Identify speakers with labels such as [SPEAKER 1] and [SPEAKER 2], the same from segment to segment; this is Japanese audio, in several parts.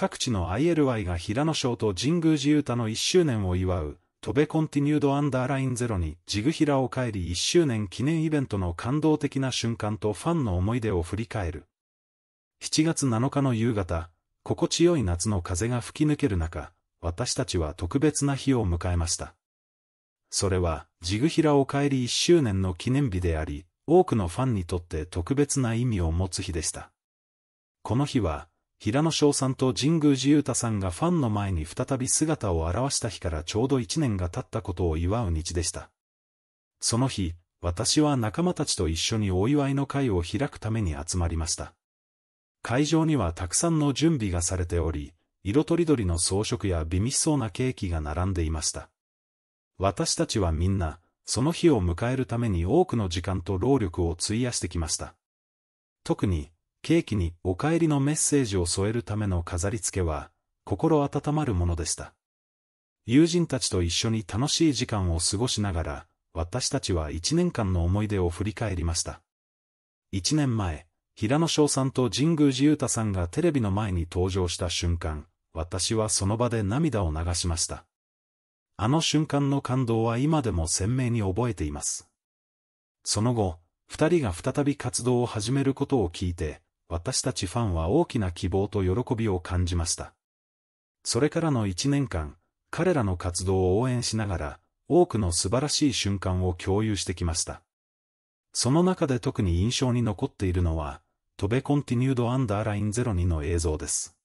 [SPEAKER 1] 各地の ILY が平野翔と神宮寺勇太の1周年を祝う、トベコンティニュードアンダーラインゼロに、ジグヒラを帰り1周年記念イベントの感動的な瞬間とファンの思い出を振り返る。7月7日の夕方、心地よい夏の風が吹き抜ける中、私たちは特別な日を迎えました。それは、ジグヒラを帰り1周年の記念日であり、多くのファンにとって特別な意味を持つ日でした。この日は、平野翔さんと神宮寺勇太さんがファンの前に再び姿を現した日からちょうど一年が経ったことを祝う日でした。その日、私は仲間たちと一緒にお祝いの会を開くために集まりました。会場にはたくさんの準備がされており、色とりどりの装飾や美味しそうなケーキが並んでいました。私たちはみんな、その日を迎えるために多くの時間と労力を費やしてきました。特に、ケーキにお帰りのメッセージを添えるための飾り付けは、心温まるものでした。友人たちと一緒に楽しい時間を過ごしながら、私たちは一年間の思い出を振り返りました。一年前、平野翔さんと神宮寺裕太さんがテレビの前に登場した瞬間、私はその場で涙を流しました。あの瞬間の感動は今でも鮮明に覚えています。その後、二人が再び活動を始めることを聞いて、私たちファンは大きな希望と喜びを感じました。それからの1年間、彼らの活動を応援しながら、多くの素晴らしい瞬間を共有してきました。その中で特に印象に残っているのは、飛べコンティニュードアンダーライン02の映像です。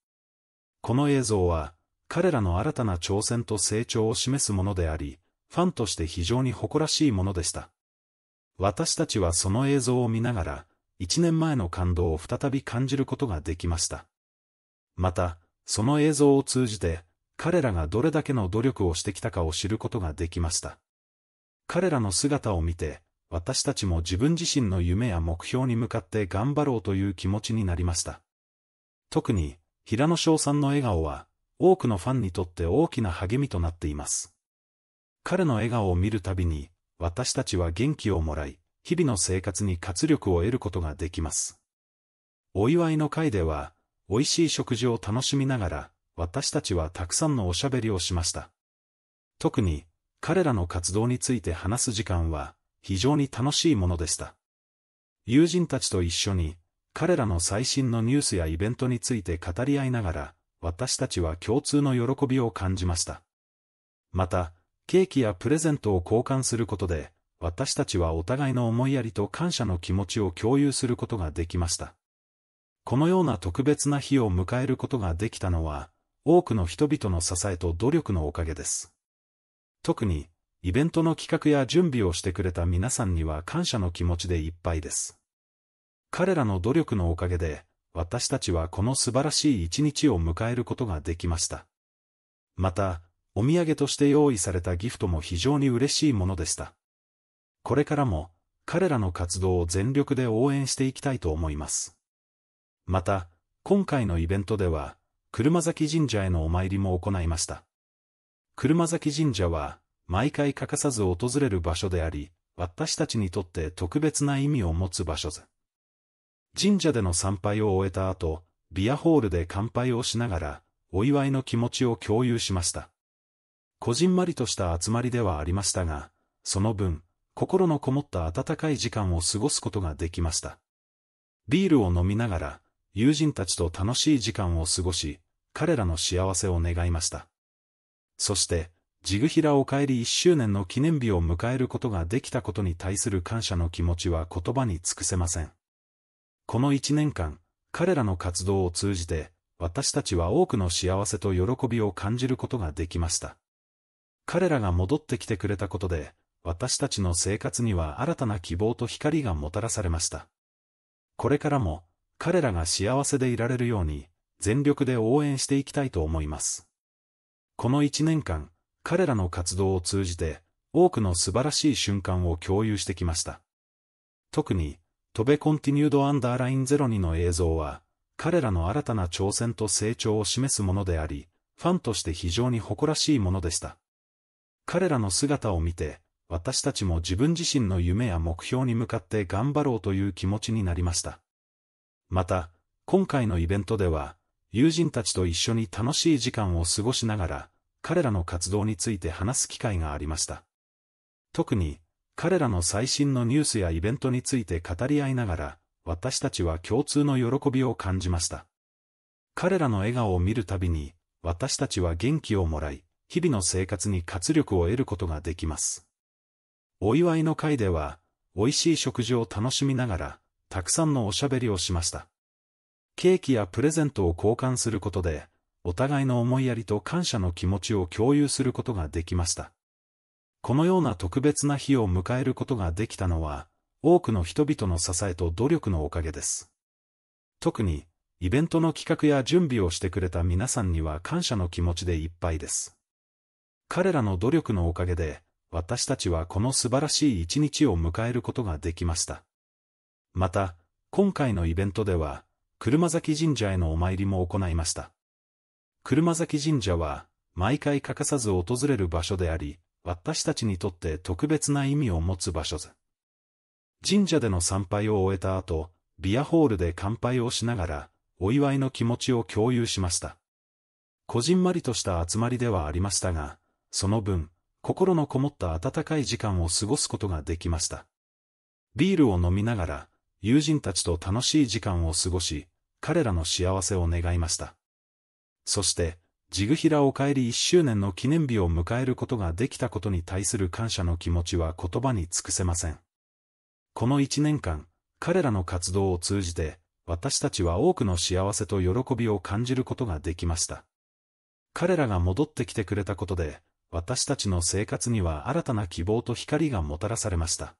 [SPEAKER 1] この映像は、彼らの新たな挑戦と成長を示すものであり、ファンとして非常に誇らしいものでした。私たちはその映像を見ながら、1年前の感動を再び感じることができました。また、その映像を通じて、彼らがどれだけの努力をしてきたかを知ることができました。彼らの姿を見て、私たちも自分自身の夢や目標に向かって頑張ろうという気持ちになりました。特に、平野翔さんの笑顔は、多くのファンにとって大きな励みとなっています。彼の笑顔を見るたびに、私たちは元気をもらい、日々の生活に活力を得ることができます。お祝いの会では、美味しい食事を楽しみながら、私たちはたくさんのおしゃべりをしました。特に、彼らの活動について話す時間は、非常に楽しいものでした。友人たちと一緒に、彼らの最新のニュースやイベントについて語り合いながら、私たちは共通の喜びを感じました。また、ケーキやプレゼントを交換することで、私たちはお互いの思いやりと感謝の気持ちを共有することができました。このような特別な日を迎えることができたのは、多くの人々の支えと努力のおかげです。特に、イベントの企画や準備をしてくれた皆さんには感謝の気持ちでいっぱいです。彼らの努力のおかげで、私たちはこの素晴らしい一日を迎えることができました。また、お土産として用意されたギフトも非常に嬉しいものでした。これからも、彼らの活動を全力で応援していきたいと思います。また、今回のイベントでは、車崎神社へのお参りも行いました。車崎神社は、毎回欠かさず訪れる場所であり、私たちにとって特別な意味を持つ場所です。神社での参拝を終えた後、ビアホールで乾杯をしながら、お祝いの気持ちを共有しました。こじんまりとした集まりではありましたが、その分、心のこもった温かい時間を過ごすことができました。ビールを飲みながら、友人たちと楽しい時間を過ごし、彼らの幸せを願いました。そして、ジグヒラお帰り一周年の記念日を迎えることができたことに対する感謝の気持ちは言葉に尽くせません。この一年間、彼らの活動を通じて、私たちは多くの幸せと喜びを感じることができました。彼らが戻ってきてくれたことで、私たちの生活には新たな希望と光がもたらされました。これからも、彼らが幸せでいられるように、全力で応援していきたいと思います。この一年間、彼らの活動を通じて、多くの素晴らしい瞬間を共有してきました。特に、飛べコンティニュードアンダーライン02の映像は、彼らの新たな挑戦と成長を示すものであり、ファンとして非常に誇らしいものでした。彼らの姿を見て、私たちも自分自身の夢や目標に向かって頑張ろうという気持ちになりました。また、今回のイベントでは、友人たちと一緒に楽しい時間を過ごしながら、彼らの活動について話す機会がありました。特に、彼らの最新のニュースやイベントについて語り合いながら、私たちは共通の喜びを感じました。彼らの笑顔を見るたびに、私たちは元気をもらい、日々の生活に活力を得ることができます。お祝いの会では、美味しい食事を楽しみながら、たくさんのおしゃべりをしました。ケーキやプレゼントを交換することで、お互いの思いやりと感謝の気持ちを共有することができました。このような特別な日を迎えることができたのは、多くの人々の支えと努力のおかげです。特に、イベントの企画や準備をしてくれた皆さんには感謝の気持ちでいっぱいです。彼らの努力のおかげで、私たちはこの素晴らしい一日を迎えることができました。また、今回のイベントでは、車崎神社へのお参りも行いました。車崎神社は、毎回欠かさず訪れる場所であり、私たちにとって特別な意味を持つ場所ず。神社での参拝を終えた後、ビアホールで乾杯をしながら、お祝いの気持ちを共有しました。こじんまりとした集まりではありましたが、その分、心のこもった温かい時間を過ごすことができました。ビールを飲みながら、友人たちと楽しい時間を過ごし、彼らの幸せを願いました。そして、ジグヒラを帰り一周年の記念日を迎えることができたことに対する感謝の気持ちは言葉に尽くせません。この一年間、彼らの活動を通じて、私たちは多くの幸せと喜びを感じることができました。彼らが戻ってきてくれたことで、私たちの生活には新たな希望と光がもたらされました。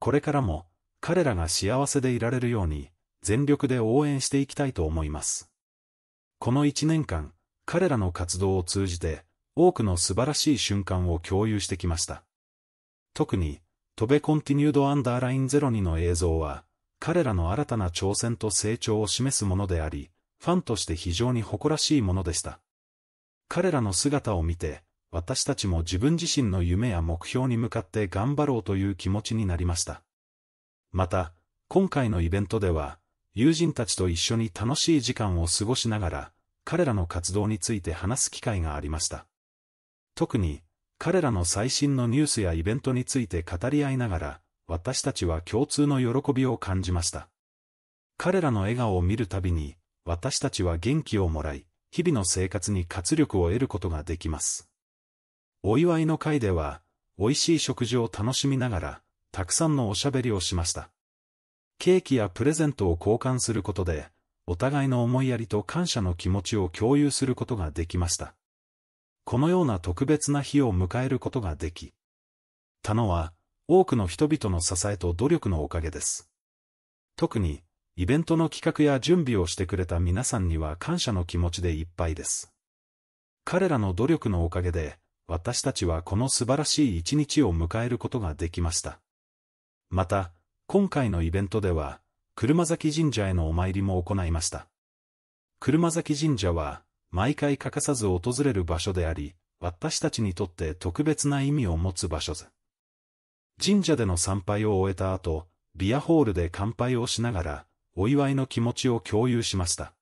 [SPEAKER 1] これからも、彼らが幸せでいられるように、全力で応援していきたいと思います。この一年間、彼らの活動を通じて、多くの素晴らしい瞬間を共有してきました。特に、トベコンティニュードアンダーライン02の映像は、彼らの新たな挑戦と成長を示すものであり、ファンとして非常に誇らしいものでした。彼らの姿を見て、私たちも自分自身の夢や目標に向かって頑張ろうという気持ちになりました。また、今回のイベントでは、友人たちと一緒に楽しい時間を過ごしながら、彼らの活動について話す機会がありました。特に、彼らの最新のニュースやイベントについて語り合いながら、私たちは共通の喜びを感じました。彼らの笑顔を見るたびに、私たちは元気をもらい、日々の生活に活力を得ることができます。お祝いの会では、美味しい食事を楽しみながら、たくさんのおしゃべりをしました。ケーキやプレゼントを交換することで、お互いの思いやりと感謝の気持ちを共有することができました。このような特別な日を迎えることができ、たのは、多くの人々の支えと努力のおかげです。特に、イベントの企画や準備をしてくれた皆さんには感謝の気持ちでいっぱいです。彼らの努力のおかげで、私たちはこの素晴らしい一日を迎えることができました。また、今回のイベントでは、車崎神社へのお参りも行いました。車崎神社は、毎回欠かさず訪れる場所であり、私たちにとって特別な意味を持つ場所です。神社での参拝を終えた後、ビアホールで乾杯をしながら、お祝いの気持ちを共有しました。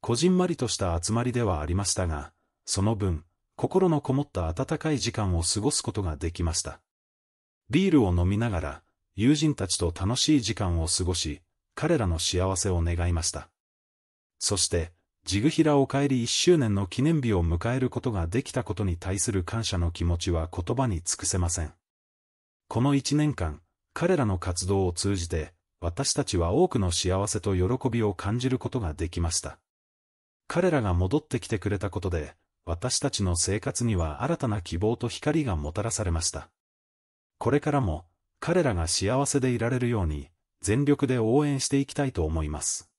[SPEAKER 1] こじんまりとした集まりではありましたが、その分、心のこもった温かい時間を過ごすことができました。ビールを飲みながら、友人たちと楽しい時間を過ごし、彼らの幸せを願いました。そして、ジグヒラお帰り一周年の記念日を迎えることができたことに対する感謝の気持ちは言葉に尽くせません。この一年間、彼らの活動を通じて、私たちは多くの幸せと喜びを感じることができました。彼らが戻ってきてくれたことで、私たちの生活には新たな希望と光がもたらされました。これからも、彼らが幸せでいられるように、全力で応援していきたいと思います。